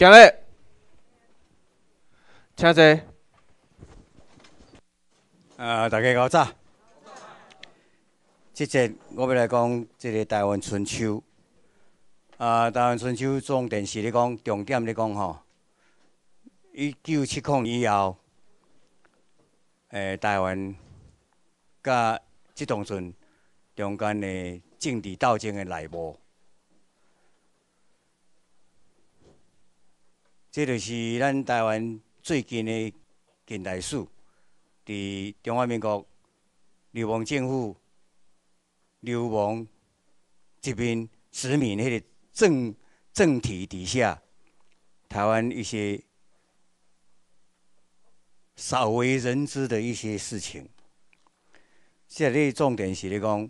今日请坐。啊，大家好，早。这节我要来讲这个台湾春秋。啊，台湾春秋重电视咧讲，重点咧讲吼，一九七空以后，诶，台湾甲即当村中间的政治斗争的内幕。这就是咱台湾最近的近代史，伫中华民国流氓政府、流氓这边殖民迄个政政体底下，台湾一些少为人知的一些事情。这里重点是咧讲，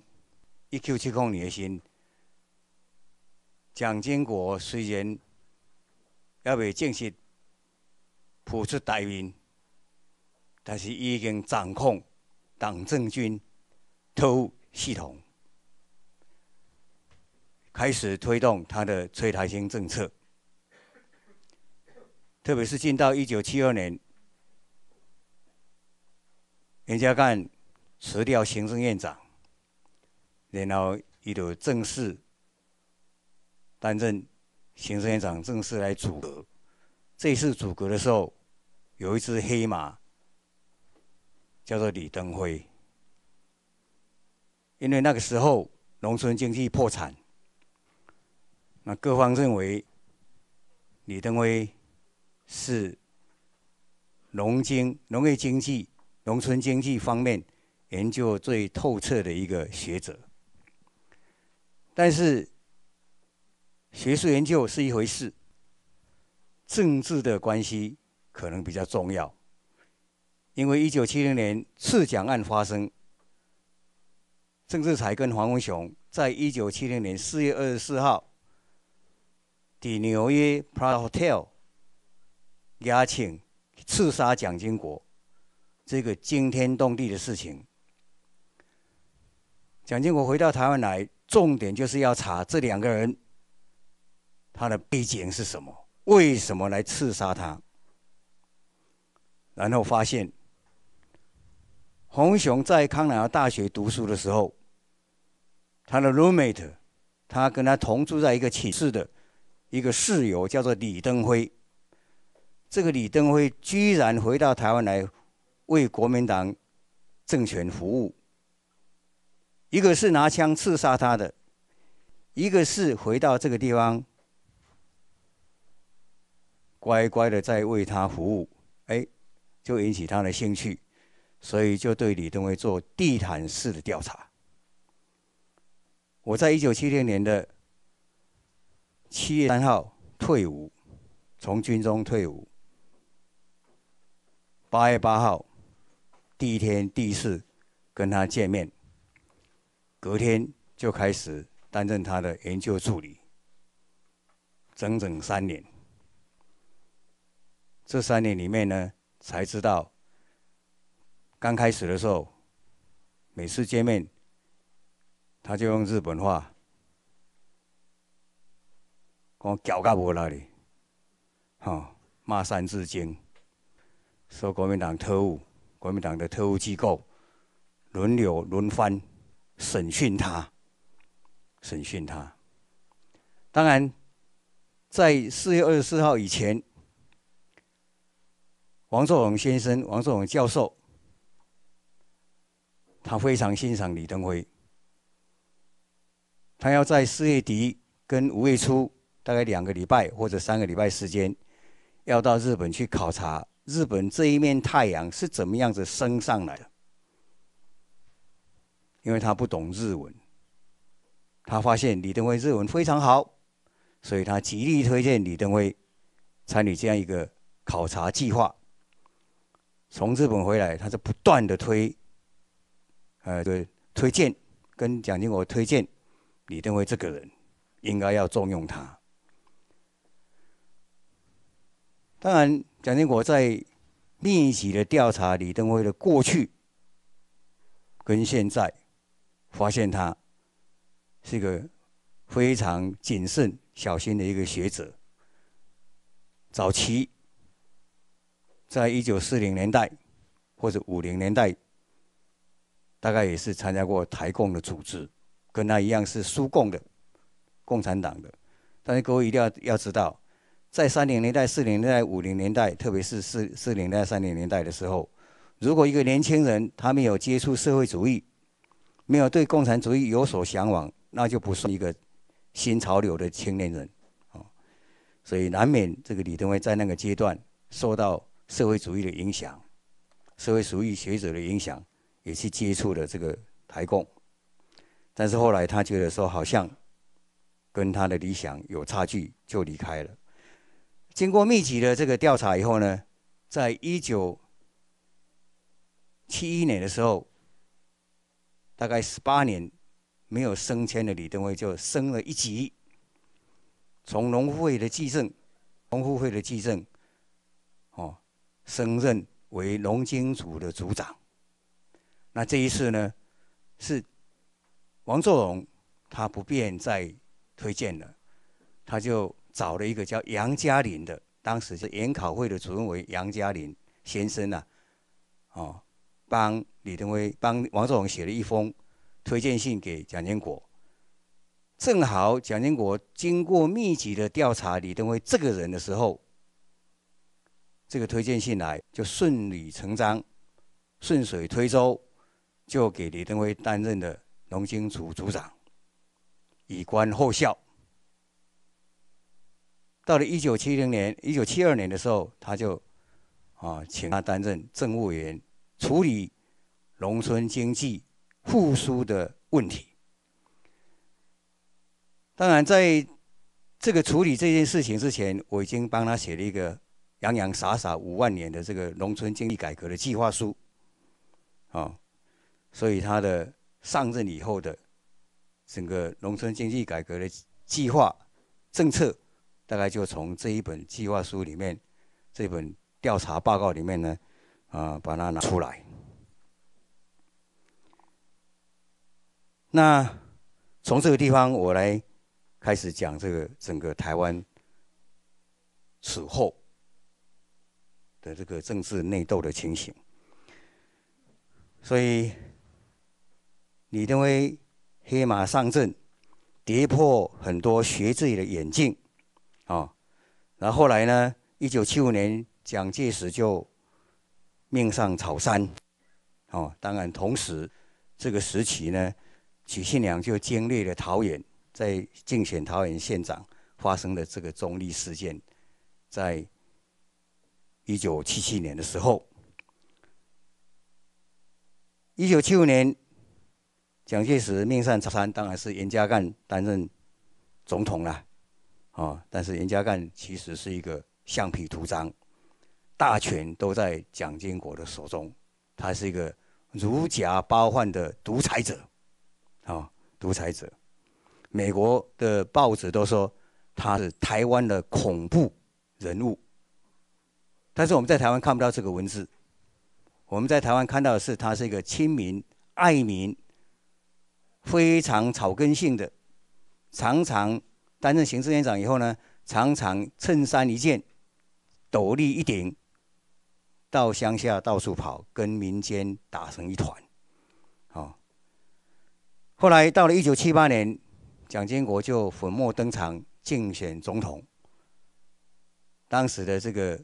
一九七五年新蒋经国虽然。还未正式浮出台面，但是已经掌控党政军特务系统，开始推动他的“催台新”政策。特别是进到一九七二年，袁家淦辞掉行政院长，然后伊就正式担任。行政院长正式来组阁，这次组阁的时候，有一只黑马，叫做李登辉。因为那个时候农村经济破产，那各方认为李登辉是农经、农业经济、农村经济方面研究最透彻的一个学者，但是。学术研究是一回事，政治的关系可能比较重要。因为一九七零年刺蒋案发生，郑志才跟黄文雄在一九七零年四月二十四号的纽约 p r a z a Hotel 邀请刺杀蒋经国，这个惊天动地的事情。蒋经国回到台湾来，重点就是要查这两个人。他的背景是什么？为什么来刺杀他？然后发现，洪雄在康乃尔大学读书的时候，他的 roommate，他跟他同住在一个寝室的一个室友叫做李登辉。这个李登辉居然回到台湾来为国民党政权服务。一个是拿枪刺杀他的，一个是回到这个地方。乖乖的在为他服务，哎，就引起他的兴趣，所以就对李登辉做地毯式的调查。我在一九七六年的七月三号退伍，从军中退伍。八月八号，第一天第一次跟他见面，隔天就开始担任他的研究助理，整整三年。这三年里面呢，才知道，刚开始的时候，每次见面，他就用日本话，跟我屌架我那里，哈，骂三字经，说国民党特务、国民党的特务机构，轮流轮番审讯他，审讯他。当然，在四月二十四号以前。王作荣先生，王作荣教授，他非常欣赏李登辉。他要在四月底跟五月初，大概两个礼拜或者三个礼拜时间，要到日本去考察日本这一面太阳是怎么样子升上来的。因为他不懂日文，他发现李登辉日文非常好，所以他极力推荐李登辉参与这样一个考察计划。从日本回来，他是不断的推，呃，对，推荐跟蒋经国推荐李登辉这个人，应该要重用他。当然，蒋经国在密集的调查李登辉的过去跟现在，发现他是一个非常谨慎小心的一个学者，早期。在一九四零年代或者五零年代，大概也是参加过台共的组织，跟他一样是苏共的共产党的。但是各位一定要要知道，在三零年代、四零年代、五零年代，特别是四四零年代、三零年代的时候，如果一个年轻人他没有接触社会主义，没有对共产主义有所向往，那就不是一个新潮流的青年人啊。所以难免这个李登辉在那个阶段受到。社会主义的影响，社会主义学者的影响，也去接触了这个台共。但是后来他觉得说好像跟他的理想有差距，就离开了。经过密集的这个调查以后呢，在一九七一年的时候，大概十八年没有升迁的李登辉就升了一级，从农会的记政，农会的记政。升任为农经组的组长。那这一次呢，是王作荣他不便再推荐了，他就找了一个叫杨嘉林的，当时是研考会的主任为杨嘉林先生啊，哦，帮李登辉帮王作荣写了一封推荐信给蒋经国。正好蒋经国经过密集的调查李登辉这个人的时候。这个推荐信来，就顺理成章、顺水推舟，就给李登辉担任的农经组组长，以观后效。到了一九七零年、一九七二年的时候，他就啊，请他担任政务员，处理农村经济复苏的问题。当然，在这个处理这件事情之前，我已经帮他写了一个。洋洋洒洒五万年的这个农村经济改革的计划书，啊，所以他的上任以后的整个农村经济改革的计划政策，大概就从这一本计划书里面，这本调查报告里面呢，啊，把它拿出来。那从这个地方我来开始讲这个整个台湾此后。的这个政治内斗的情形，所以你认为黑马上阵，跌破很多学界的眼镜啊。那后来呢？一九七五年，蒋介石就命丧草山哦。当然，同时这个时期呢，许信良就经历了桃园在竞选桃园县长发生的这个中立事件，在。一九七七年的时候，一九七五年，蒋介石命丧茶山，当然是严家淦担任总统啦。哦，但是严家淦其实是一个橡皮图章，大权都在蒋经国的手中，他是一个如假包换的独裁者。啊，独裁者，美国的报纸都说他是台湾的恐怖人物。但是我们在台湾看不到这个文字，我们在台湾看到的是他是一个亲民、爱民、非常草根性的。常常担任刑事院长以后呢，常常衬衫一件、斗笠一顶，到乡下到处跑，跟民间打成一团。好，后来到了一九七八年，蒋经国就粉墨登场竞选总统。当时的这个。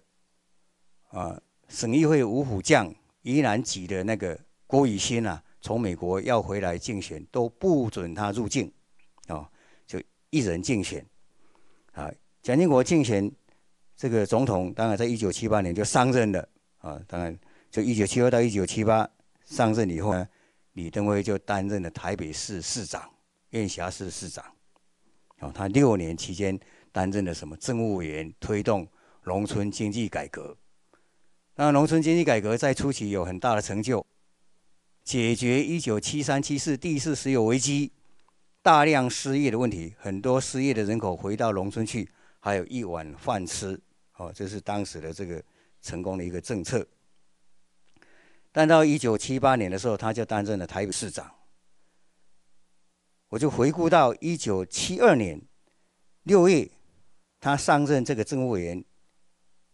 啊，省议会五虎将宜兰籍的那个郭雨欣啊，从美国要回来竞选，都不准他入境，哦，就一人竞选，啊，蒋经国竞选这个总统，当然在一九七八年就上任了，啊，当然就一九七二到一九七八上任以后呢，李登辉就担任了台北市市长、院辖市市长，哦，他六年期间担任了什么政务委员，推动农村经济改革。那农村经济改革在初期有很大的成就，解决一九七三七四第一次石油危机大量失业的问题，很多失业的人口回到农村去，还有一碗饭吃，哦，这是当时的这个成功的一个政策。但到一九七八年的时候，他就担任了台北市长。我就回顾到一九七二年六月，他上任这个政务委员，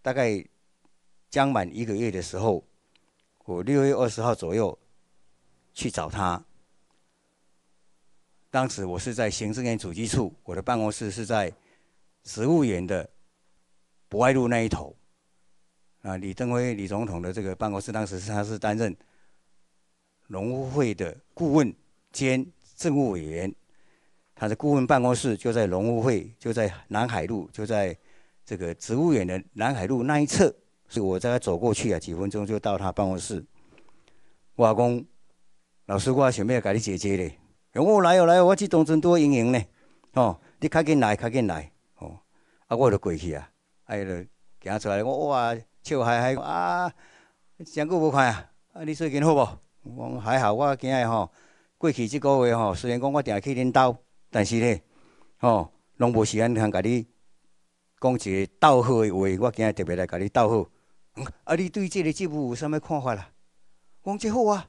大概。将满一个月的时候，我六月二十号左右去找他。当时我是在行政院主计处，我的办公室是在植物园的博爱路那一头。啊，李登辉李总统的这个办公室，当时他是担任农会的顾问兼政务委员，他的顾问办公室就在农务会，就在南海路，就在这个植物园的南海路那一侧。是我在他走过去啊，几分钟就到他办公室。我讲老师，我想要甲你姐姐咧。人我来哦来哦，我去东村拄个婴咧。哦，你快紧来，快紧来。哦，啊，我就过去啊。哎，就行出来，我哇笑嗨嗨啊！真久无看啊。啊，你最近好无？我还好，我今日吼过去即个月吼，虽然讲我定去恁兜，但是咧，吼，拢无时间通甲你讲个道贺的话。我今日特别来甲你道贺。啊！你对这个职务有啥物看法啦？讲即好啊！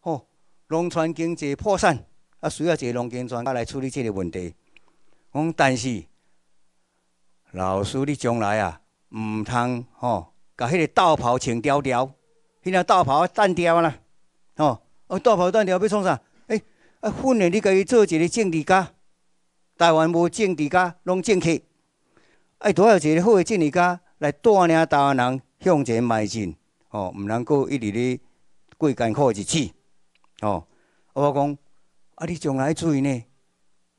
吼，农村经济破产，啊，需要一个农村专家来处理这个问题。讲但是，老师你将来啊，毋通吼，甲迄个道袍穿条条，迄个道袍啊断掉啦！吼，啊道袍断掉要创啥？诶，啊训练你甲伊做一个政治家，台湾无政治家，拢政治，哎，多要一个好的政治家来带领台湾人。向前迈进，哦，毋能够一直咧过艰苦诶日子，哦，我讲，啊，你将来注意呢，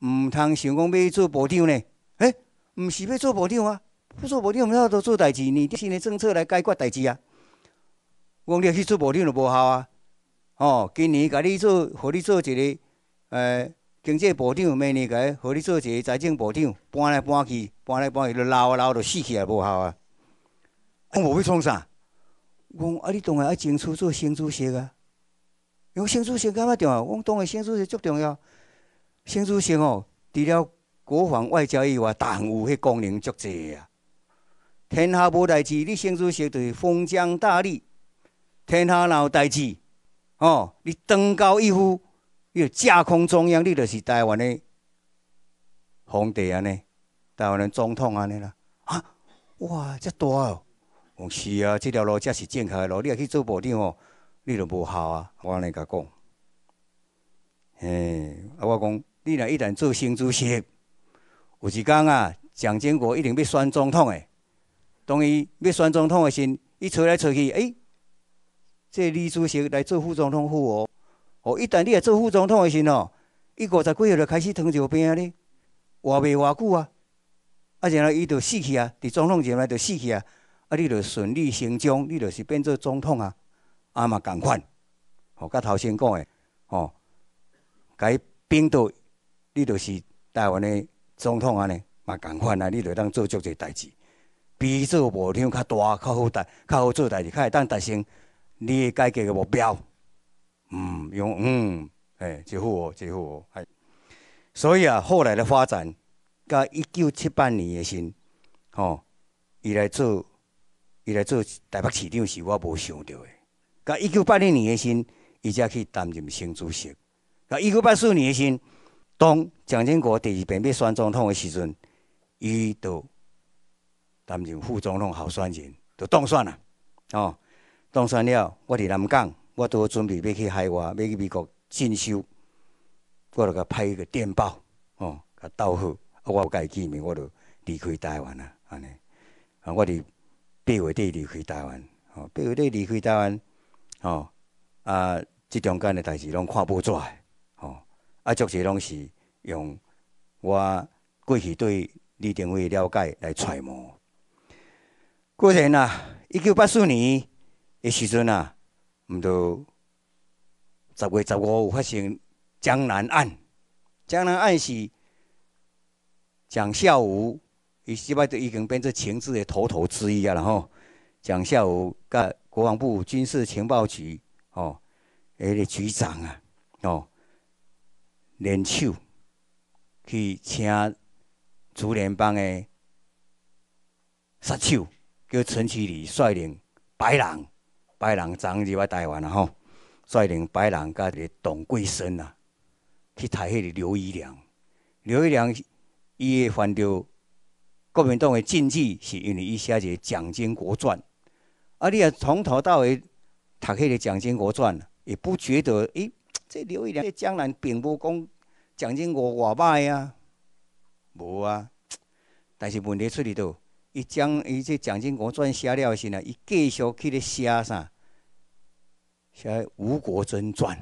毋通想讲要做部长呢？哎，毋是要做部长啊，不做部长毋要都做代志，你新诶政策来解决代志啊。我讲你去做部长就无效啊，哦，今年甲你做，互你做一个，诶经济部长，明年给，互你做一个财政部长，搬来搬去，搬来搬去，就老啊老就死去也无效啊。我无会创啥，我啊！你当然要争取做新主席啊。因为新主席干嘛重要，我当然新主席足重要。新主席哦，除了国防外交以外，任务迄功能足济啊。天下无代志，你新主席就是封疆大吏。天下有代志，哦，你登高一呼，要架空中央，你就是台湾的皇帝啊呢，台湾的总统啊呢啦。啊，哇，这大哦！是啊，这条路才是正确的路。你若去做部长哦，你就无效啊！我尼甲讲。嘿，啊，我讲你若一旦做新主席，有一天啊，蒋经国一定要选总统的。当伊要选总统的时，伊找来找去，哎，这李主席来做副总统好哦。哦，一旦你来做副总统的时哦，伊五十几岁就开始糖尿病啊哩，活袂偌久啊。啊，然后伊就死去啊，伫总统前来就死去啊。啊！你著顺利成章，你著是变做总统啊，啊嘛共款。吼，甲头先讲个吼，伊领导你著是台湾诶总统安尼嘛共款啊，你著当做足济代志，比做无像较大较好代较好做代志，较会当达成你改革诶目标。嗯，用嗯，嘿，就好哦，就好哦，系。所以啊，后来的发展，甲一九七八年诶时，吼，伊来做。伊来做台北市长是我无想到的。到一九八零年诶，时，伊则去担任省主席。到一九八四年诶，时，当蒋经国第二遍要选总统诶时阵，伊就担任副总统候选人，就当选了。哦，当选了，我伫南港，我都准备要去海外，要去美国进修。我就甲拍一个电报，哦，甲到货，啊，我己见面我就离开台湾啊，安尼。啊，我伫。八月底离开台湾，哦，八月底离开台湾，哦，啊，即中间的代志拢看不来，哦，啊，就是拢是用我过去对李登辉了解来揣摩。过然啊，一九八四年的时阵啊，毋到十月十五发生江南案，江南案是蒋孝武。伊即摆就已经变做情治的头头之一啊！然后，蒋下有甲国防部军事情报局哦，迄个局长啊，哦联手去请主联邦的杀手，叫陈其礼率领白人，白人长入来台湾啊？吼，率领白人佮一个董桂生啊，去杀迄个刘一良。刘一良伊会翻到。国民党诶禁忌是因为伊写一个《蒋经国传》，啊，你啊从头到尾读迄个《蒋经国传》，也不觉得诶，这刘一良在江南并不讲蒋经国外歹啊，无啊，但是问题出在倒，伊将伊这《蒋经国传》写了是呢，伊继续去咧写啥，写《吴国桢传》，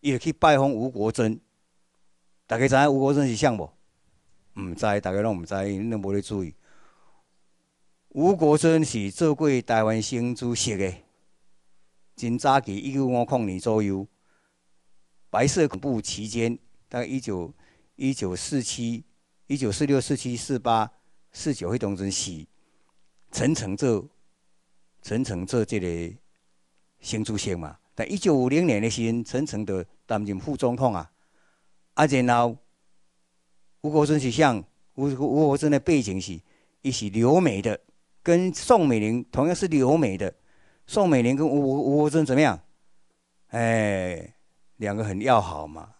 伊就去拜访吴国桢，大家知吴国桢是啥无？毋知，大家拢毋知，恁拢无咧注意。吴国桢是做过台湾省主席的，真早期一九五五年左右，白色恐怖期间，大概一九一九四七、一九四六、四七、四八、四九迄当时间，陈诚做，陈诚做即个省主席嘛。但一九五零年的时候，陈诚就担任副总统啊，啊然后。吴国桢是像吴吴国桢的背景是，一起留美的，跟宋美龄同样是留美的，宋美龄跟吴吴国桢怎么样？哎，两个很要好嘛。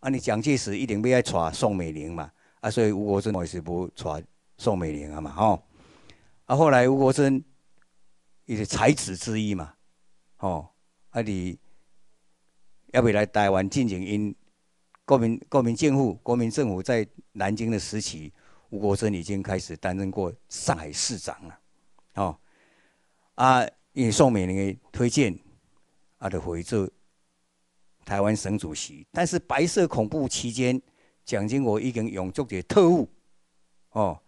啊，你蒋介石一定要抓宋美龄嘛，啊，所以吴国桢也是不抓宋美龄啊嘛，吼。啊，后来吴国桢也是才子之一嘛，吼，啊，你要不来台湾进行因。国民国民政府国民政府在南京的时期，吴国桢已经开始担任过上海市长了，哦啊，因宋美龄的推荐，他就回做台湾省主席。但是白色恐怖期间，蒋经国一经永足的特务，哦，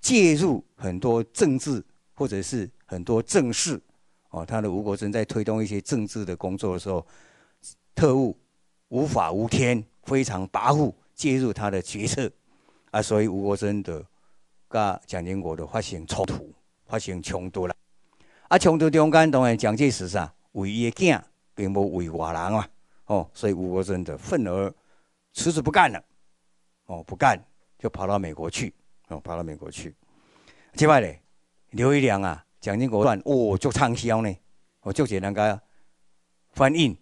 介入很多政治或者是很多政事，哦，他的吴国桢在推动一些政治的工作的时候，特务。无法无天，非常跋扈，介入他的决策，啊，所以吴国桢的、噶蒋经国的发生冲突，发生冲突了。啊，冲突中间当然蒋介石啊，唯一的囝并不为外人啊，哦，所以吴国桢的愤而辞职不干了，哦，不干就跑到美国去，哦，跑到美国去。另外呢，刘一良啊，蒋经国传哦，就畅销呢，哦，就简单个反印。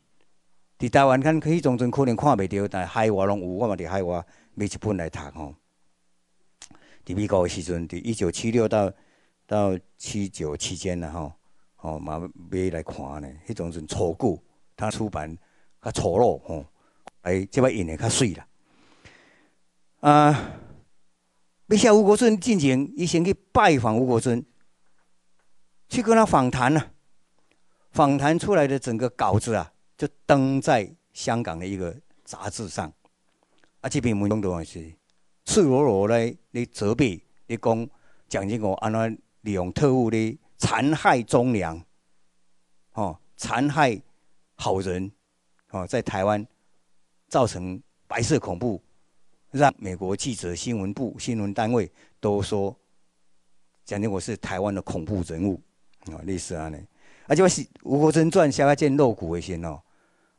伫台湾，咱能迄种阵可能看袂到，但海外拢有，我嘛伫海外买一本来读吼。伫美国的时阵，伫一九七六到到七九期间啦吼，吼嘛买来看呢。迄种阵初稿，他出版较丑陋吼，哎，即摆印的较水啦。啊，要写吴国顺，之前伊先去拜访吴国顺，去跟他访谈啊，访谈出来的整个稿子啊。就登在香港的一个杂志上，啊，这篇文章的然是赤裸裸的你责备你讲蒋经国安那利用特务的残害忠良，哦，残害好人，哦，在台湾造成白色恐怖，让美国记者、新闻部、新闻单位都说蒋介石是台湾的恐怖人物，哦，类似安尼，而且我是吴国桢传写件露骨的先哦。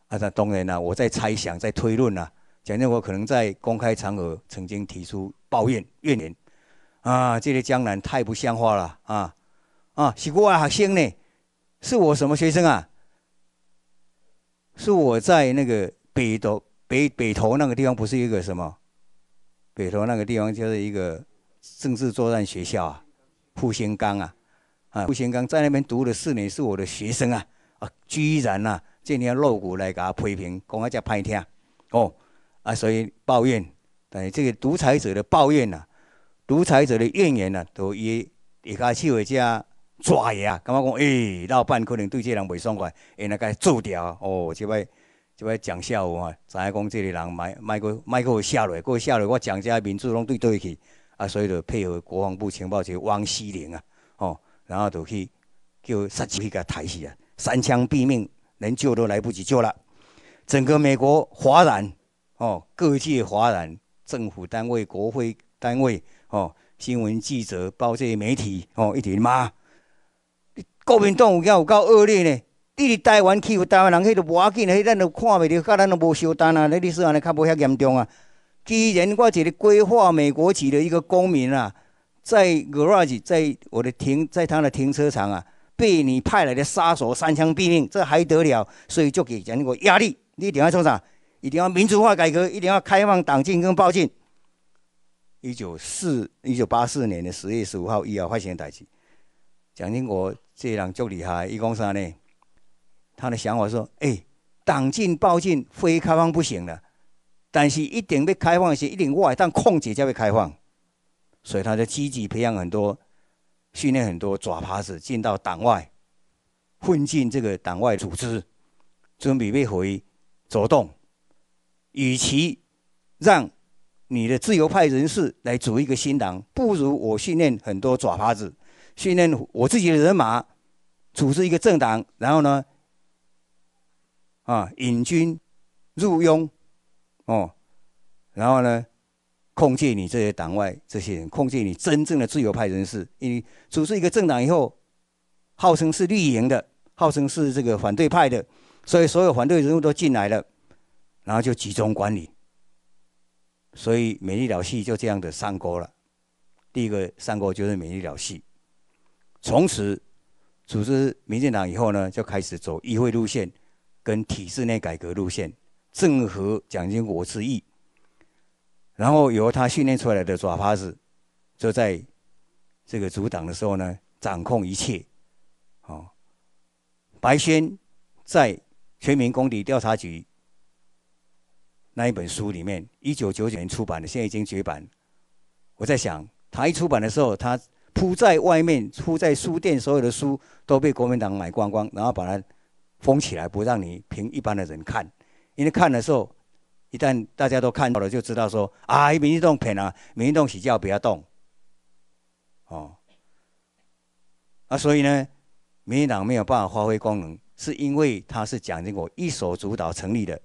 啊，那当然啦！我在猜想，在推论啦。蒋介石我可能在公开场合曾经提出抱怨怨言，啊，这些江南太不像话了啊！啊，是国外还先呢，是我什么学生啊？是我在那个北头北北头那个地方，不是一个什么北头那个地方，就是一个政治作战学校啊，复兴刚啊，啊，复兴刚在那边读了四年，是我的学生啊！啊，居然呐！这你露骨来给他批评，讲啊，只歹听哦啊，所以抱怨，但是这个独裁者的抱怨呐，独裁者的怨言呐，都伊下手的遮抓个啊，感觉讲，诶老板可能对这个人袂爽快，来甲伊做掉哦，即摆即摆讲笑话，知影讲这个人买买个买个下落，个下落我蒋介民主拢对对去，啊，所以就配合国防部情报局汪希龄啊，哦，然后就去叫杀手去给他抬死啊，三枪毙命。能救都来不及救了，整个美国哗然哦，各界哗然，政府单位、国会单位哦，新闻记者、包括这些媒体哦，一直骂。国民党有够恶劣呢！你台湾欺负台湾人，迄都无要紧，你咱都看袂到，咱都无收单啊！你历史安呢，无遐严重啊！既然我这里规划美国籍的一个公民啊，在 garage 在我的停在他的停车场啊。被你派来的杀手三枪毙命，这还得了？所以就给蒋经国压力，你一定要做啥？一定要民主化改革，一定要开放党禁跟报禁。一九四一九八四年的十月十五号，一件发生代志。蒋经国这人就厉害，一讲啥呢？他的想法说：哎，党禁报禁非开放不行了，但是一定要开放是一定外当控制才会开放。所以他就积极培养很多。训练很多爪爬子进到党外，混进这个党外组织，准备被回走动。与其让你的自由派人士来组一个新党，不如我训练很多爪爬子，训练我自己的人马，组织一个政党，然后呢，啊，引军入拥，哦，然后呢？控制你这些党外这些人，控制你真正的自由派人士。因为组织一个政党以后，号称是绿营的，号称是这个反对派的，所以所有反对人物都进来了，然后就集中管理。所以美丽岛系就这样的上钩了。第一个上钩就是美丽岛系。从此组织民进党以后呢，就开始走议会路线，跟体制内改革路线，正合蒋经国之意。然后由他训练出来的爪花子，就在这个阻挡的时候呢，掌控一切。哦，白轩在《全民公敌调查局》那一本书里面，一九九九年出版的，现在已经绝版。我在想，他一出版的时候，他铺在外面，铺在书店，所有的书都被国民党买光光，然后把它封起来，不让你凭一般的人看，因为看的时候。一旦大家都看到了，就知道说啊，民进党骗了，民进党洗脚不要动，哦，啊，所以呢，民进党没有办法发挥功能，是因为它是蒋经国一手主导成立的。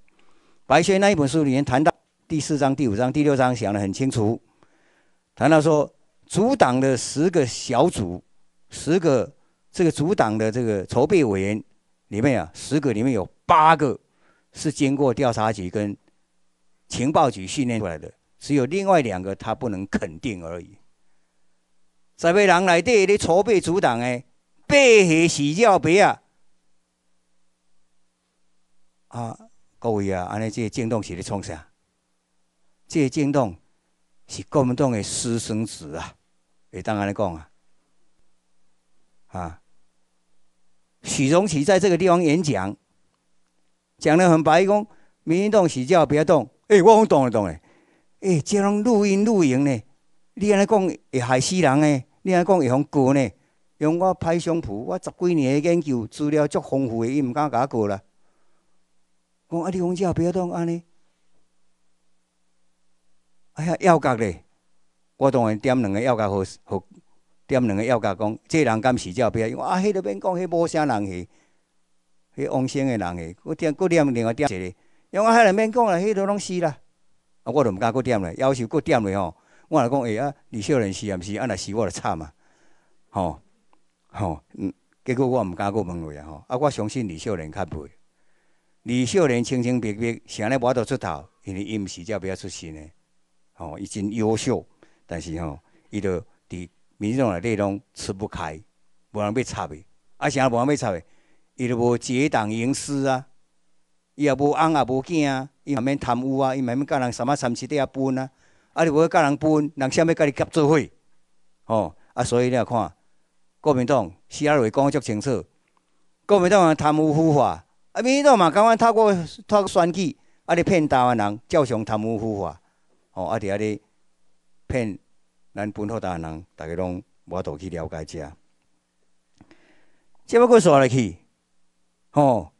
白轩那一本书里面谈到第四章、第五章、第六章讲得很清楚，谈到说主党的十个小组、十个这个主党的这个筹备委员里面啊，十个里面有八个是经过调查局跟情报局训练出来的，只有另外两个他不能肯定而已。在被人来对你筹备阻挡的背后是要别啊！啊，各位啊，安尼这震动是咧创啥？这震动是国民党嘅私生子啊！会当安尼讲啊！啊，许宗齐在这个地方演讲，讲得很白宫，别动，要叫别动。哎，我讲懂嘞，懂诶、哎，这种录音录影呢，你安尼讲会害死人诶。你安尼讲会方过呢？用我拍相谱，我十几年的研究资料足丰富的，伊毋敢甲我过啦。讲啊，你讲这后不要当安尼。哎呀，要价咧，我当然点两个要价好，好点两个要价讲，这人敢死，这不要，因为阿黑边讲，迄无啥人去，迄王先生去，我点，我念另外点一个。因为我海内面讲啦，迄都拢死啦，啊，我都毋敢搁点咧，要求搁点咧吼。我来讲，哎啊，李秀莲是啊，毋是，啊，若死我就惨啊。吼吼，嗯，结果我毋敢搁问话啊。吼。啊，我相信李秀莲较袂，李秀莲清清白白，啥咧法度出头，因为伊毋是才比出身呢。吼，伊真优秀，但是吼，伊都伫民众的内容吃不开，无人要插伊，啊，啥无人要插伊，伊都无结党营私啊。伊也无翁也无囝，伊也免贪污啊，伊免免甲人啥物三四事底下分啊，啊你无甲人分，人啥物甲你夹做伙，吼啊所以你啊看，国民党，四阿瑞讲得足清楚，国民党贪污腐化，啊民党嘛刚刚透过透过选举，啊你骗台湾人，照常贪污腐化，吼啊伫啊咧骗咱本土台湾人，逐个拢无法度去了解遮，接要过说来去，吼。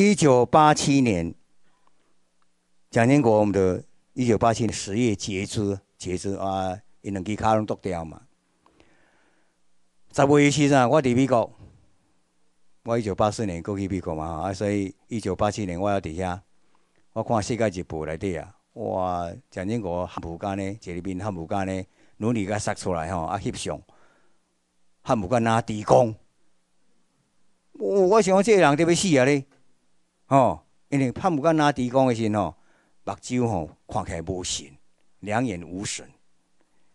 一九八七年，蒋经国，我们的一九八七年十月截肢，截肢啊，因两支卡拢剁掉嘛。十月一七噻，我伫美国，我一九八四年过去美国嘛，啊，所以一九八七年我要伫遐，我看世界日报来滴啊，哇，蒋经国汉服干呢，这里面汉服干呢，努力甲杀出来吼，啊翕相，汉服干拿地公，我我想这人得要死啊咧！哦，因为判木干若猪讲的时吼，目睭吼看起无神，两眼无神。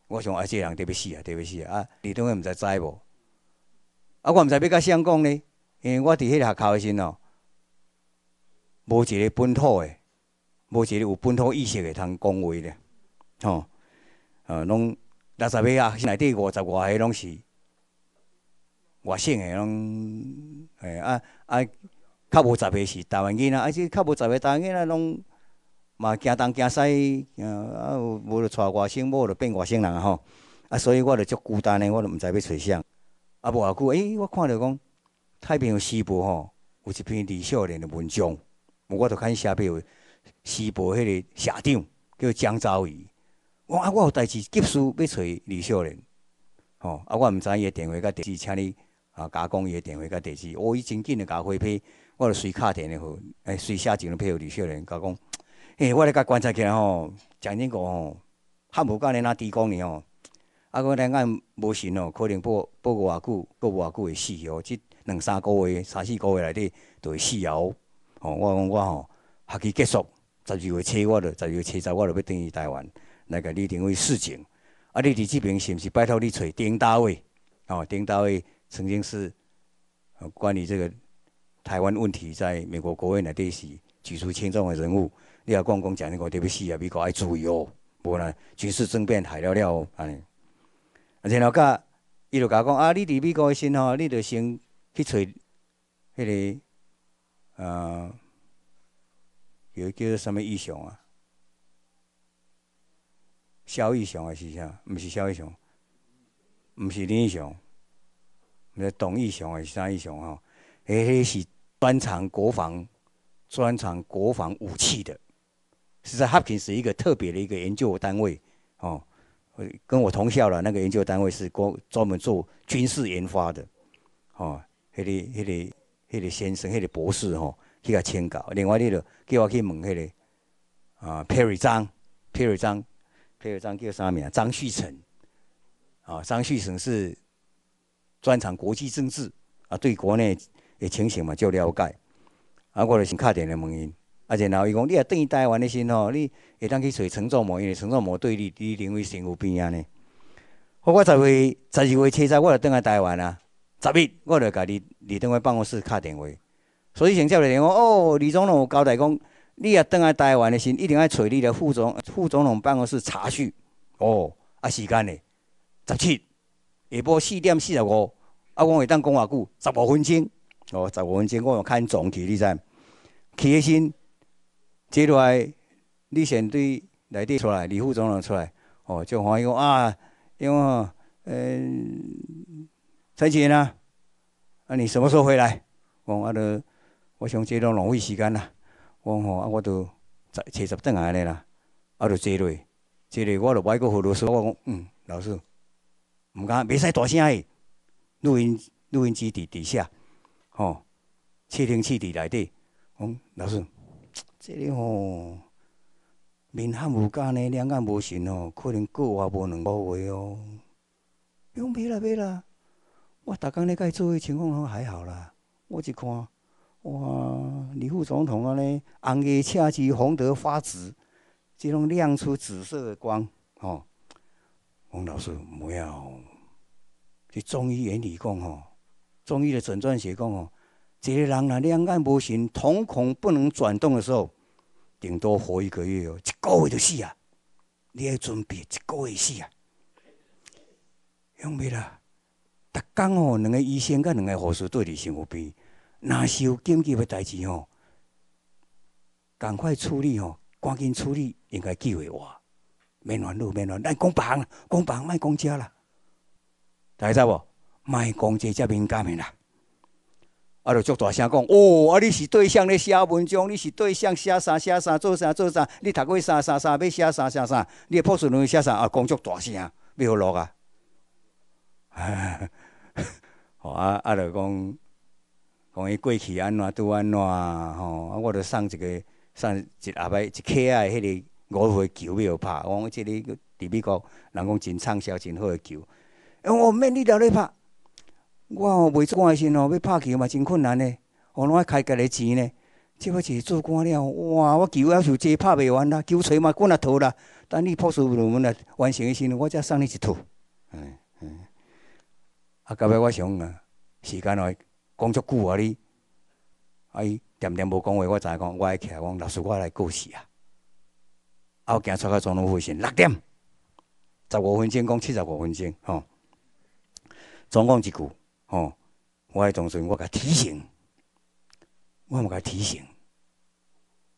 我想啊，这人特别死啊，特别死啊！啊，李东伟毋知知无？啊，我毋知要甲谁讲呢？因为我伫迄个学校的时吼，无一个本土的，无一个有本土意识的通讲话的。哦，呃，拢六十个啊，内底五十外个拢是外省的，拢哎啊啊。较无十个是台湾囡仔，啊，即较无十个台湾囡仔，拢嘛惊东惊西，啊，啊无就娶外省某，就变外省人吼。啊，所以我就足孤单的，我都毋知要找倽啊，无偌久，诶，我看着讲《太平洋西部吼，有一篇李秀莲的文章，我着看写俾西部迄个社长叫江昭仪。我啊，我有代志急事要找李秀莲，吼，啊，我毋知伊的电话甲地址，请你啊甲讲伊的电话甲地址，我伊真紧甲我回批。我就随敲电话，诶，随写一张票合李少林，甲讲，嘿，我咧甲观察起来吼，蒋经国吼，哈无可能啊，敌讲呢吼，啊，讲咱按无神哦，可能报报偌久，过偌久会死哦，即两三个月、三四个月内底就会死哦。吼，我讲我吼，学期结束，十二月初我就十二月初十我就要等于台湾来甲你定位事情。啊，你伫即边是毋是拜托你找丁大卫？哦，丁大卫曾经是关于这个。台湾问题在美国国内，底是举足轻重的人物。你阿讲讲讲那个，特别是啊，美国爱注意哦，无呢军事政变害了了。安啊，然后甲伊就讲讲啊，你伫美国时吼，你就先去找迄个，呃，叫做什么意象啊？肖意象还是啥？毋是肖意象，毋是林意象，毋是董意象，还是啥意象吼？迄迄是。专长国防、专长国防武器的，是在哈平是一个特别的一个研究单位哦。跟我同校了那个研究单位是专专门做军事研发的哦。迄个、迄个、迄个先生、迄个博士哦，去甲签稿。另外你就叫我去问迄个啊，佩瑞张、佩瑞张、佩瑞张叫啥名？张旭成啊，张旭成是专长国际政治啊，对国内。的情形嘛，就了解。啊，我就先敲电话问伊，啊，然后伊讲，你若等于台湾的时吼，你会当去找陈兆模，因为陈兆模对你，你认为很有病啊呢。好，我十位、十二位车仔，我就等来台湾啊，十日，我就甲你，你等下办公室敲电话。所以先接来电，哦，李总统交代讲，你若等来台湾的时，一定要找你的副总副总统办公室查询。哦，啊，时间呢？十七下晡四点四十五。啊，我会当讲偌久，十五分钟。哦，十五分钟经过看总体例证，起个先接落来，你先对内底出来，李副总统出来，哦就欢迎啊，因为呃，春节呐，啊你什么时候回来？讲啊，都我想这拢浪费时间啦。讲吼啊，我都坐七十顿安尼啦，啊就坐落，坐落我着歹过何老师，我讲嗯，老师，唔敢袂使大声诶，录音录音机伫底下。哦，窃听器伫内底。讲老师，这里吼面汗无干呢，两眼无神哦，可能过话无两个月哦。用没啦没啦，我逐工咧甲伊做的情况都还好啦。我一看，哇，李副总统安尼红诶，车子红得发紫，即种亮出紫色的光哦。王老师，唔要伫中医原里讲吼。中医的诊断学讲哦，这个人呐，两眼无神，瞳孔不能转动的时候，顶多活一个月哦，一个月就死啊！你要准备一个月死啊！用弟啦？逐工哦，两个医生甲两个护士对你是牛病，哪是有紧急的代志哦？赶快处理哦，赶紧处理，应该救划我。免烦恼，免烦恼，讲别办讲别办卖讲遮啦，大家知不？卖讲这遮敏感诶啦，啊，就足大声讲，哦，啊，你是对象咧写文章，你是对象写啥写啥做啥做啥，你读过啥啥啥要写啥啥啥，你诶，破书拢会写啥？啊，工作大声，要好落啊！呵，好啊，阿就讲讲伊过去安怎，拄安怎吼，啊，我著送一个送一阿仔一客仔诶，迄个五岁球要拍，我讲即个伫美国，人讲真畅销，真好个球，哎，我免你着咧拍？我袂未做官诶时哦，要拍球嘛真困难咧，我拢爱开家己钱咧。即要一做官了，哇，我球还是接拍袂完啦，球揣嘛滚啊逃啦。等你破事无门来完成诶时，我再送你一套。嗯嗯，啊，到尾我想啊，时间哦，讲足久啊哩，啊伊点点无讲话，我知讲我爱起来讲，老师我来故事啊。啊，我行出个总统府先，六点，十五分钟讲七十五分钟吼，总共一句。哦，我迄当时我甲提醒，我嘛甲提醒。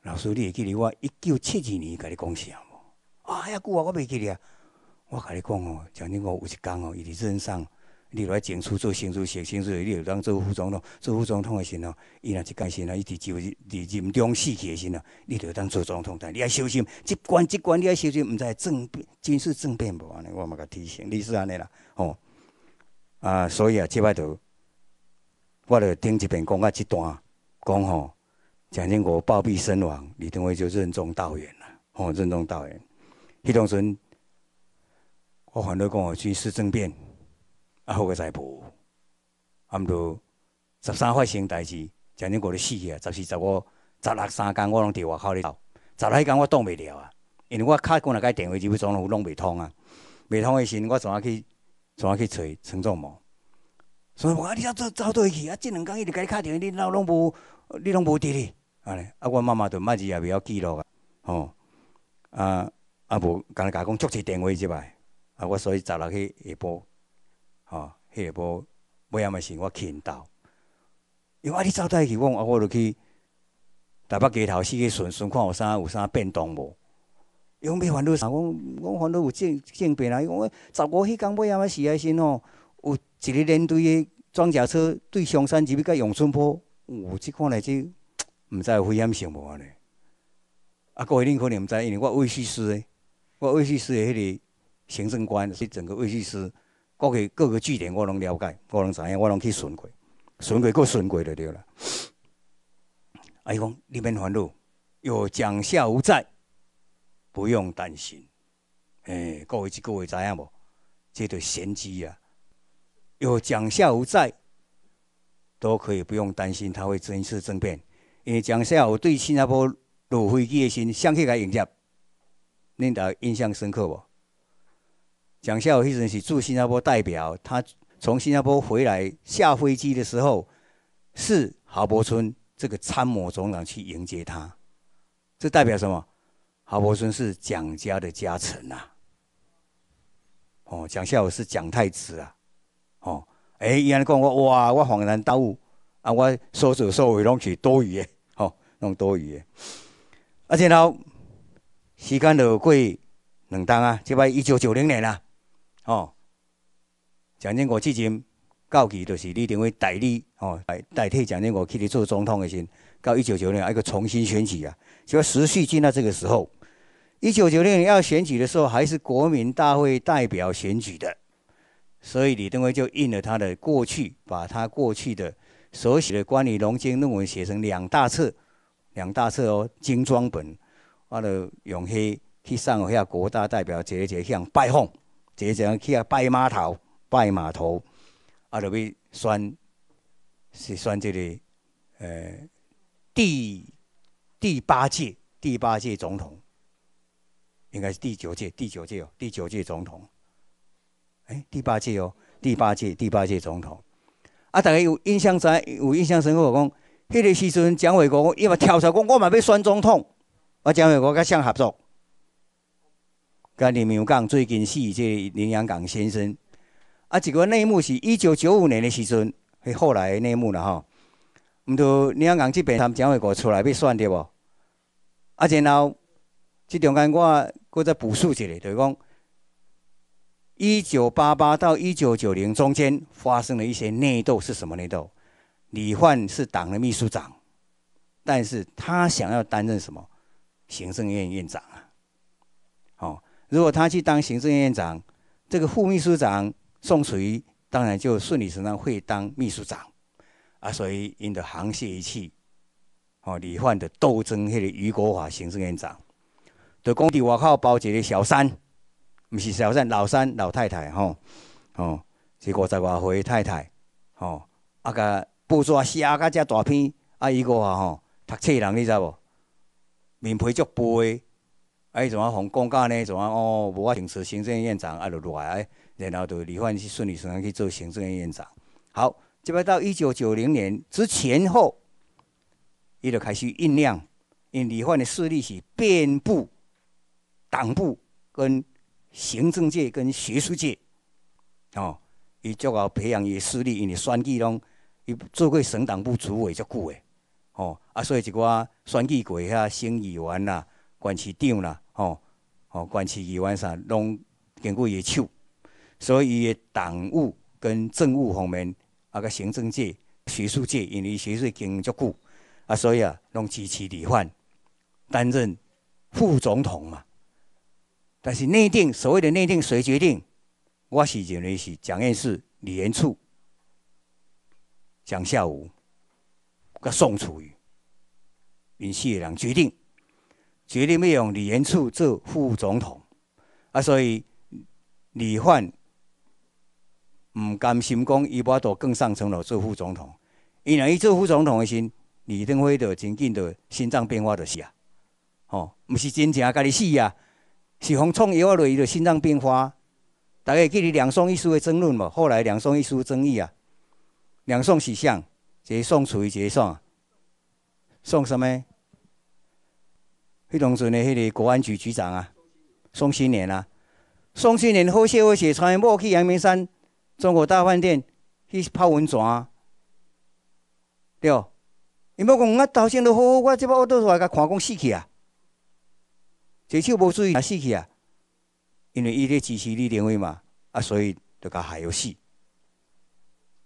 老师，你会记得我一九七二年甲你讲啥无？啊遐句话我未记得。我甲你讲哦，像你讲有一工哦，伊伫任上，你来竞选做新书写，新书你又当做副总统，做副总统诶时吼，伊若一公时若伊伫就伫任中死去诶时吼，你着当做总统，但你爱小心，即关即关，你爱小心，毋知政变、军事政变无安尼，我嘛甲提醒，你是安尼啦，哦。啊，所以啊，即摆就我著听一遍讲啊，即段讲吼，蒋介石暴毙身亡，李登辉就任重道远啦，吼，任重道远。迄当阵，我烦恼讲哦，军事政变，啊，好个灾无，啊毋著十三发生代志，蒋介石都死去啊，十四、十五、十六三天我拢伫外口咧走，十六天我挡袂了啊，因为我卡几日个电话基本上拢拢袂通啊，袂通诶时阵，我啊去。怎啊去找陈仲谋？所以我啊，你走做走倒去？啊，即两工伊甲你敲电话，你老拢无，你拢无伫哩。安尼，啊，阮妈妈对码字也袂晓记落啊，吼，啊啊无，刚甲讲捉起电话入摆，啊，我所以走落去下晡，吼，下晡尾盐的时，我听到，因为啊，你走倒去，我啊，我就去台北街头去顺顺看有啥有啥变动无。永北烦恼啥？我我烦恼有政政啦。啊！我十五迄工尾啊，嘛是啊，先哦，有一个连队的装甲车对象山，只要到杨春坡，有即款来即，毋知有危险性无安尼。啊，各位恁可能毋知，因为我卫士师诶，我卫士师诶迄个行政官，是整个卫士师各个各个据点，我拢了解，我拢知影，我拢去巡过，巡过过巡过就对啦。啊，伊讲你免烦恼，有将夏无在？不用担心，哎，各位，各位知影无？这叫玄机呀！有蒋孝武在，都可以不用担心他会军事政变。因为蒋孝武对新加坡鲁飞机的心候，向去来迎接，恁都印象深刻不？蒋孝武迄阵是驻新加坡代表，他从新加坡回来下飞机的时候，是郝柏村这个参谋总长去迎接他，这代表什么？哈伯森是蒋家的家臣呐，哦，蒋孝武是蒋太子啊，哦，哎，伊安尼讲我，哇，我恍然大悟，啊，我所作所为拢是多余的，吼，拢多余的。而且后，时间就过两冬啊，即摆一九九零年啦，哦，蒋经国至今，到期就是你成为代理，哦，代代替蒋经国去做总统嘅时，到一九九零，一个重新选举啊。就要持续进到这个时候。一九九六年要选举的时候，还是国民大会代表选举的，所以李登辉就应了他的过去，把他过去的所写的关于农经论文写成两大册，两大册哦，精装本。完了永黑去上海下国大代表，节节向拜奉，节节去啊拜码头，拜码头。啊，了被选，是选这个呃地。第八届第八届总统，应该是第九届第九届哦，第九届总统。哎，第八届哦，第八届第八届总统。啊，大家有印象在，有印象深刻讲，迄个时阵蒋伟国伊嘛跳出来讲，我嘛要选总统，我蒋伟国甲想合作。甲林明讲，最近死即这林永刚先生。啊，一个内幕是一九九五年的时阵，迄后来的内幕了哈。毋到林永刚这边，他们蒋伟国出来要选对无？啊，然后这中间我再补述一下，就是讲一九八八到一九九零中间发生了一些内斗，是什么内斗？李焕是党的秘书长，但是他想要担任什么行政院院长啊？好，如果他去当行政院长，这个副秘书长宋楚瑜当然就顺理成章会当秘书长啊，所以引得沆瀣一气。哦，李焕的斗争，迄个余国华行政院长，就讲伫外口包一个小三，毋是小三，老三老太太，吼，吼，是五十外岁太太，吼，啊甲报纸写啊遮大片，啊余国华吼，读册人你知无？面皮足的，啊伊怎啊互讲家呢怎啊哦无法行事，行政院长啊就来，然后就李焕去顺理成章去做行政院院长。好，即摆到一九九零年之前后。伊就开始酝酿，因李焕的势力是遍布党部、跟行政界、跟学术界，哦，伊主要培养伊的势力，因为选举中，伊做过省党部主委足久的，哦，啊，所以一寡选举过遐省议员啦、关市长啦，哦、哦、关市议员啥拢经过伊的手，所以伊的党务跟政务方面，啊个行政界、学术界，因为伊学术经足久。啊，所以啊，拢支持李焕担任副总统嘛。但是内定，所谓的内定谁决定？我是认为是蒋介石、李元簇、蒋孝武、个宋楚瑜，这些人决定，决定要用李元簇做副总统。啊，所以李焕唔甘心讲，伊巴都更上层楼做副总统，因为伊做副总统的时，李登辉就真紧就心脏病发就死啊！吼，毋是真正家己死啊，是方创药落去就心脏病发。大家记得两宋一书的争论无？后来两宋一书争议啊，两宋是谁？一个宋处一个宋，宋什么？迄当时的迄个国安局局长啊，宋新年啊。宋新年好笑的是，蔡英去阳明山中国大饭店去泡温泉啊，对。伊要讲，我头先都好，好，我即摆我倒出来，甲看讲死去啊！一手无注意，也死去啊？因为伊咧支持你定位嘛，啊，所以就甲害油死，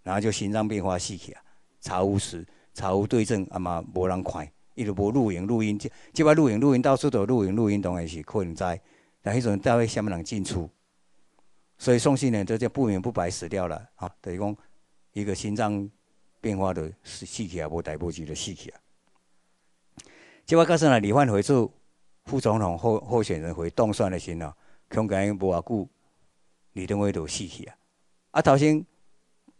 然后就心脏病发死去啊！查无实，查无对症，啊嘛无人看，伊就无录音录音，即即摆录音录音到处都录音录音，当然是可能在，但迄阵到底啥物人进出？所以宋庆龄就叫不明不白死掉了啊！等于讲一个心脏。变化的死起啊，无代步机都死起啊。即我告诉你，李焕回做副总统候候选人回当选的时候，恐间无偌久，李登辉就死起啊。啊，头先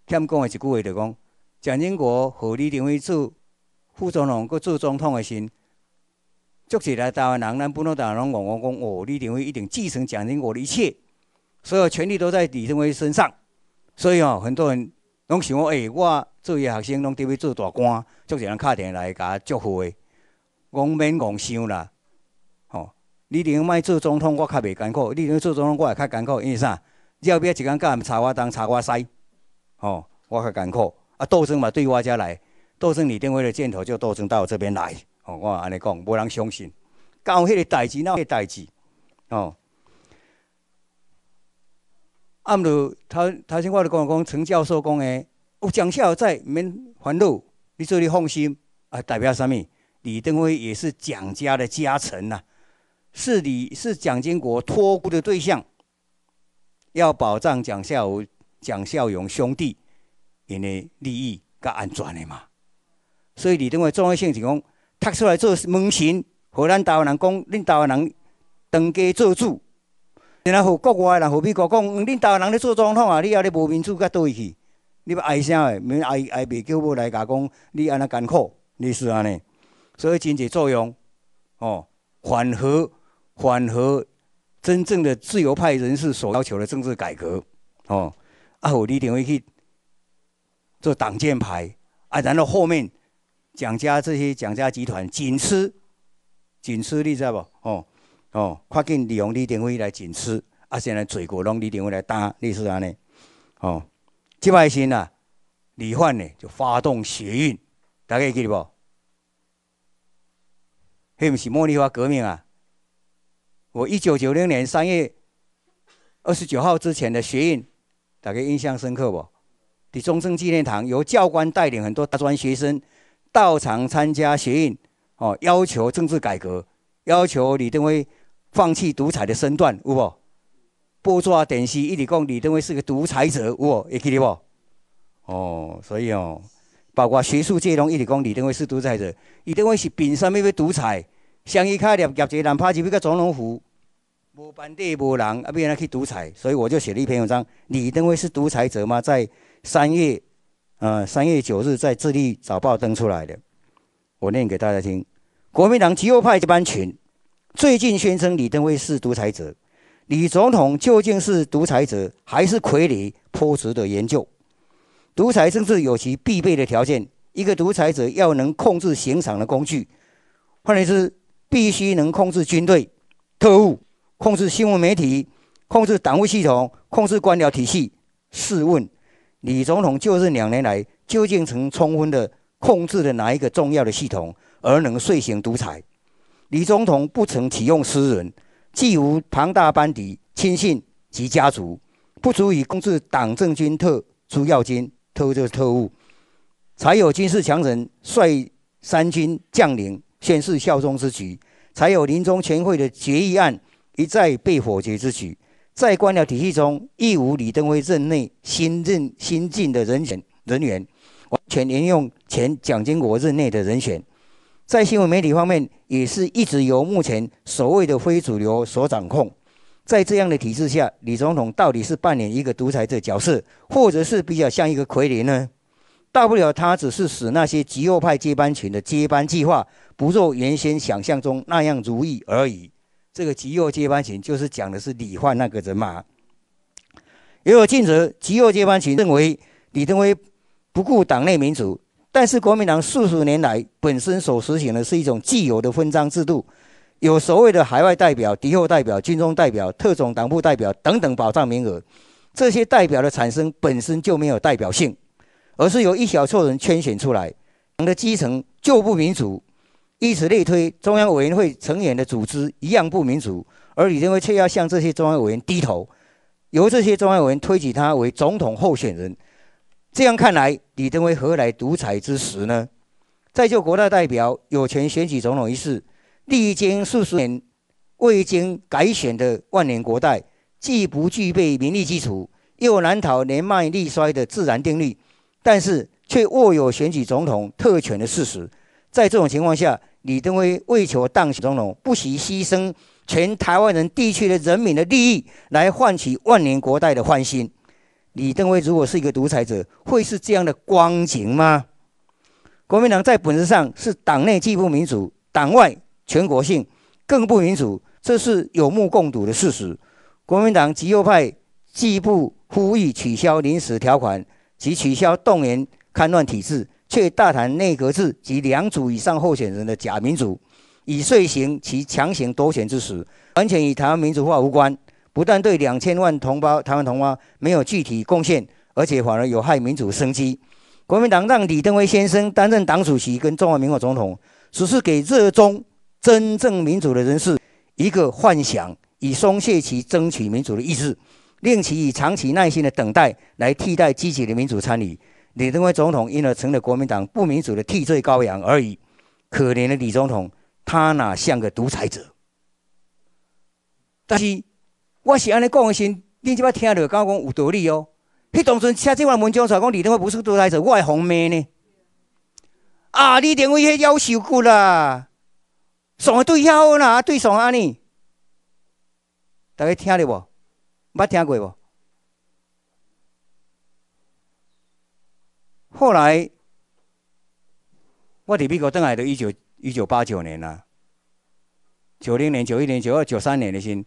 欠讲的一句话就讲，蒋经国和李登辉做副总统，搁做总统的时，足起来台湾人，咱本土人拢往往讲，哦，李登辉一定继承蒋经国的一切，所有权力都在李登辉身上，所以哦，很多人。拢想讲，哎，我做伊学生，拢得要做大官，足侪人敲电话来甲我祝贺。讲免妄想啦，吼！你连卖做总统，我较袂艰苦；你连做总统，我也较艰苦，因为啥？你后壁一干干查我东，查我西，吼！我较艰苦。啊，斗争嘛，对我遮来，斗争李登辉的箭头就斗争到我这边来。哦，我安尼讲，无人相信。搞迄个代志，闹迄个代志，吼！啊，毋着头头先我都讲讲，陈教授讲诶，蒋孝在免烦恼，你做你放心，啊代表啥物？李登辉也是蒋家的家臣呐，是李是蒋经国托孤的对象，要保障蒋孝、蒋孝勇兄弟因的利益甲安全的嘛。所以李登辉重要性是讲，他出来做门神，和咱台湾人讲，恁台湾人当家做主。然后国外的人，和美国讲？恁大陆人咧做总统啊，你还咧无民主，才倒去？你要爱啥诶？免爱爱，未叫要来讲，讲你安尼艰苦，你是安尼？所以经济作用，哦，缓和缓和真正的自由派人士所要求的政治改革，哦，啊，好，李定辉去做挡箭牌，啊，然后后面蒋家这些蒋家集团紧吃紧吃，你知道不？哦。哦，快进利用李登辉来警示，啊，现在罪过拢李登辉来担，类似安尼。哦，即摆先啊，李焕呢就发动学运，大家记得不？迄不是茉莉花革命啊？我一九九零年三月二十九号之前的学运，大家印象深刻不？李宗盛纪念堂由教官带领很多大专学生到场参加学运，哦，要求政治改革，要求李登辉。放弃独裁的身段，有无？不抓电视，一直讲李登辉是个独裁者，有无？会记得不？哦，所以哦，包括学术界中一直讲李登辉是独裁者。李登辉是凭啥物事独裁？相伊开立业者，南怕是比个总统府，无班地无人，啊，不然去独裁。所以我就写了一篇文章：李登辉是独裁者吗？在三月，呃，三月九日，在《智利早报》登出来的。我念给大家听：国民党极右派这帮群。最近宣称李登辉是独裁者，李总统究竟是独裁者还是傀儡，颇值得研究。独裁政治有其必备的条件，一个独裁者要能控制刑场的工具，换言之，必须能控制军队、特务、控制新闻媒体、控制党务系统、控制官僚体系。试问，李总统就任两年来，究竟曾充分的控制了哪一个重要的系统，而能遂行独裁？李宗统不曾启用私人，既无庞大班底、亲信及家族，不足以控制党政军特主要军特就是特务，才有军事强人率三军将领宣誓效忠之举，才有临终前会的决议案一再被否决之举。在官僚体系中亦无李登辉任内新任新进的人选人员，完全沿用前蒋经国任内的人选。在新闻媒体方面，也是一直由目前所谓的非主流所掌控。在这样的体制下，李总统到底是扮演一个独裁者角色，或者是比较像一个傀儡呢？大不了他只是使那些极右派接班群的接班计划，不若原先想象中那样如意而已。这个极右接班群就是讲的是李焕那个人嘛。也有记者，极右接班群认为李登辉不顾党内民主。但是国民党数十年来本身所实行的是一种既有的分赃制度，有所谓的海外代表、敌后代表、军中代表、特种党部代表等等保障名额。这些代表的产生本身就没有代表性，而是由一小撮人圈选出来。党的基层就不民主，以此类推，中央委员会成员的组织一样不民主。而李登辉却要向这些中央委员低头，由这些中央委员推举他为总统候选人。这样看来，李登辉何来独裁之实呢？在就国大代表有权选举总统一事，历经数年未经改选的万年国代，既不具备民意基础，又难逃年迈力衰的自然定律，但是却握有选举总统特权的事实。在这种情况下，李登辉为求当选总统，不惜牺牲全台湾人地区的人民的利益，来换取万年国代的欢心。李登辉如果是一个独裁者，会是这样的光景吗？国民党在本质上是党内既不民主，党外全国性更不民主，这是有目共睹的事实。国民党极右派既不呼吁取消临时条款，及取消动员戡乱体制，却大谈内阁制及两组以上候选人的假民主，以遂行其强行夺权之实，完全与台湾民主化无关。不但对两千万同胞、台湾同胞没有具体贡献，而且反而有害民主生机。国民党让李登辉先生担任党主席跟中华民国总统，只是给热衷真正民主的人士一个幻想，以松懈其争取民主的意志，令其以长期耐心的等待来替代积极的民主参与。李登辉总统因而成了国民党不民主的替罪羔羊而已。可怜的李总统，他哪像个独裁者？但是。我是安尼讲的时，你即摆听着，甲我讲有道理哦。迄当村写即款文章，来，讲李登辉不是独裁者，我系疯子呢。啊，李登辉迄夭寿骨啦，上对妖啦，对上安尼，大家听着无？捌听过无？后来我伫美国倒来，就一九一九八九年啦，九零年、九一年、九二、九三年的时。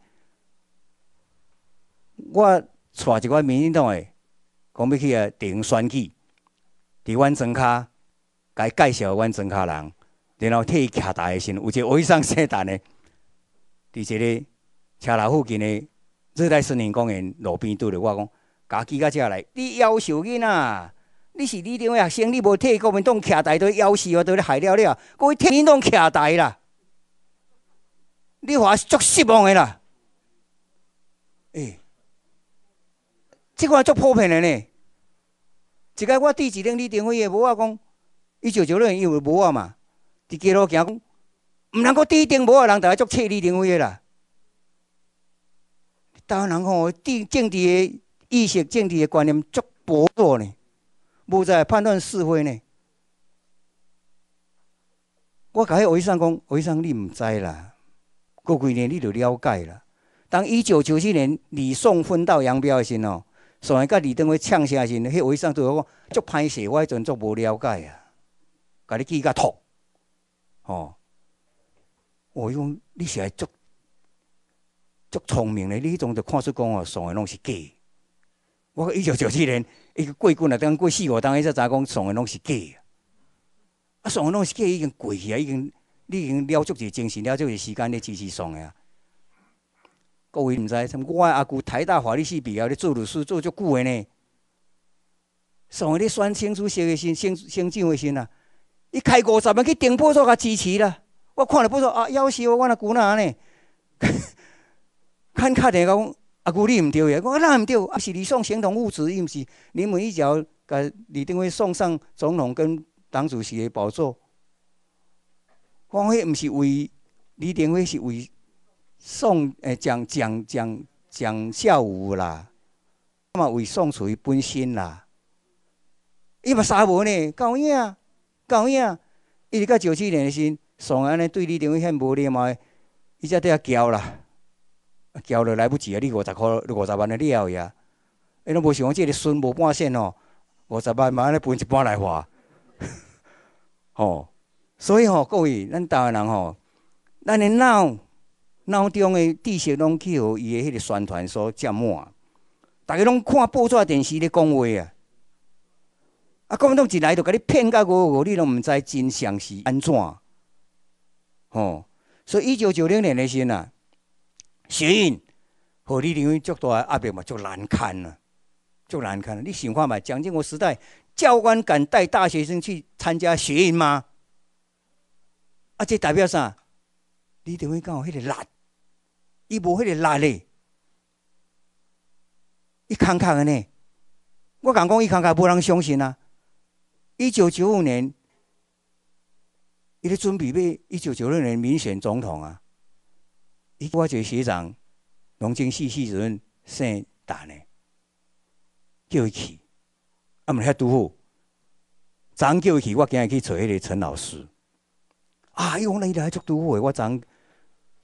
我带一寡民进党诶，讲要去个地方选举，伫阮庄卡，甲介绍阮庄卡人，然后替伊徛台诶阵有一个威生姓陈诶，伫一个车楼附近诶热带森林公园路边拄着我讲：，家己甲遮来，你夭寿囡仔，你是你种个学生，你无替国民党徛台，都夭死，我都咧害了了，过去替民党徛台啦，你话足失望诶啦，哎。即款足普遍的呢！一个我第二张李登辉的无我讲，一九九六年因为无我嘛，伫街路行讲，毋通够指顶无我人，大家做切李登辉的啦。台湾人吼，政政治的意识、政治的观念足薄弱呢，无在判断是非呢。我开始为上讲，为上你毋知啦，过几年你就了解啦。当一九九七年李宋分道扬镳的时候。送来甲李登辉呛声时，迄位上对我讲足歹势，我迄阵足无了解啊，甲你记甲托，吼！我讲你是系足足聪明的，你种着看出讲哦，送的拢是假。我一九九七年一个过几来，等过四五当伊才知讲送的拢是假。啊，送的拢是假，已经过去啊，已经你已经了足侪精神，了足侪时间咧支持送的啊。各位毋知，我阿舅台大法律系毕业，咧做律师做足久诶呢。上下咧选清主席个时，省省长个时啦。伊开五十万去顶报纸甲支持啦。我看了报纸啊夭寿！我阿姑安呢，肯卡定讲阿舅你毋对个，我哪毋对？啊是李送贤同物质伊毋是？你们一脚甲李登辉送上总统跟党主席诶宝座？光辉毋是为李登辉，是为。宋诶，蒋蒋蒋蒋孝武啦，咁嘛为宋楚瑜本身啦，伊嘛啥无呢？够硬，够影，伊是到九七年时，宋安尼对李登辉献无礼貌，伊才在遐交啦，交落来不及啊！你五十块、五十万了了去啊！伊拢无想讲，即个孙无半仙哦，五十万嘛安尼分一半来花。哦，所以吼，各位咱台湾人吼，咱咧脑。脑中的知识拢去互伊的迄个宣传所占满，大家拢看报纸、电视咧讲话啊，啊，国民党一来就甲你骗到五五，你拢毋知真相是安怎，吼。所以一九九零年的时阵啊，学运，互李定辉足大压力嘛，足难堪啊，足难堪。你想看嘛？蒋经国时代，教官敢带大学生去参加学运吗？啊，这代表啥？李认辉讲有迄个辣。伊无迄个力嘞，伊空壳的呢。我讲讲伊空壳无人相信啊。一九九五年，伊咧准备要一九九六年民选总统啊。伊我一个学长龙精细主阵姓陈呢，叫伊去，毋是遐拄好。昨昏叫伊去，我今日去找迄个陈老师。啊，伊讲你来拄好诶，我昨。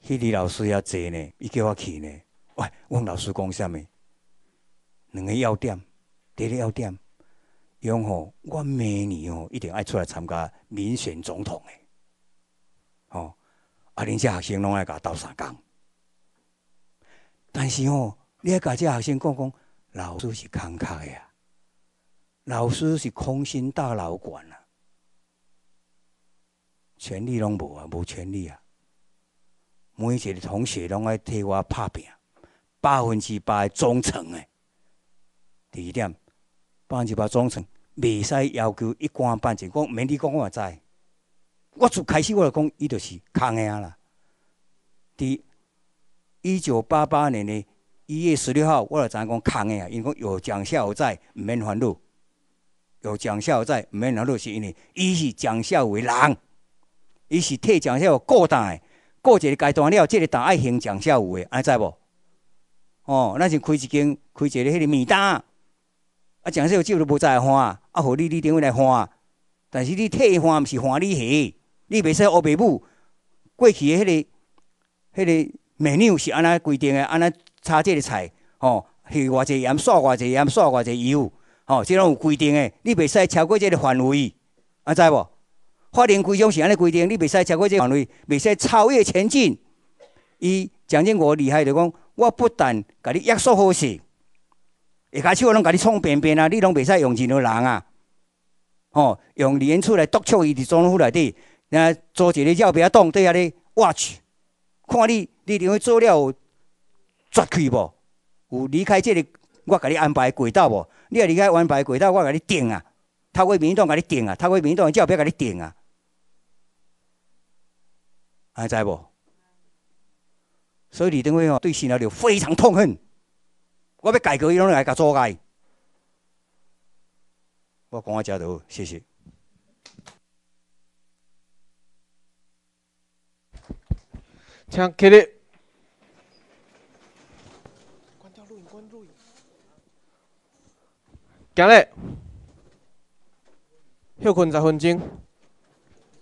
迄个老师遐坐呢，伊叫我去呢。喂，阮老师讲啥物？两个要点，第一要点，伊讲吼，我明年吼一定爱出来参加民选总统的。吼，啊，恁遮学生拢爱甲斗相共。但是吼，你爱甲遮学生讲讲，老师是空壳的啊，老师是空心大老管啊，权力拢无啊，无权力啊。每一个同学拢爱替我拍拼，百分之百忠诚诶。第二点，百分之百忠诚，未使要求一官半职。讲免你讲，我嘛知。我就开始我就讲，伊就是坑诶啦。伫一九八八年的一月十六号，我就知影讲空诶啦，因为有奖孝在，毋免烦恼；有蒋孝在，毋免烦恼，是因为伊是蒋孝为人，伊是替蒋孝顾单的。过一个阶段了，即个逐爱形讲笑话的，安知无？哦，咱就开一间，开一个迄个面单啊。啊，讲说有酒都无在欢啊，啊，互你你顶位来欢。但是你替欢，毋是欢你下。你袂使乌爸母过去的迄个迄个面料是安那规定诶，安那炒即个菜，吼，是偌济盐，煞偌济盐，煞偌济油，吼，即拢有规定诶。你袂使超过即个范围，安知无？法庭规章是安尼规定，你袂使超过这范围，袂使超越前进。伊蒋经国厉害，就讲我不但甲你约束好势，一骹手我拢甲你创便便啊，你拢袂使用几多人啊？哦，用言出来督促伊伫政府内底，啊，做一个要不要党遐咧 watch？看你你认为做了有绝去无？有离开这个，我甲你安排轨道无？你若离开安排轨道，我甲你定啊！台过民众甲你定啊！台过民众党要要甲你定啊？还在不？所以李登辉哦，对新潮流非常痛恨。我要改革，伊拢来搞阻隔。我讲话家到，谢谢。请开的。关掉录音，关录音。行嘞。休困十分钟。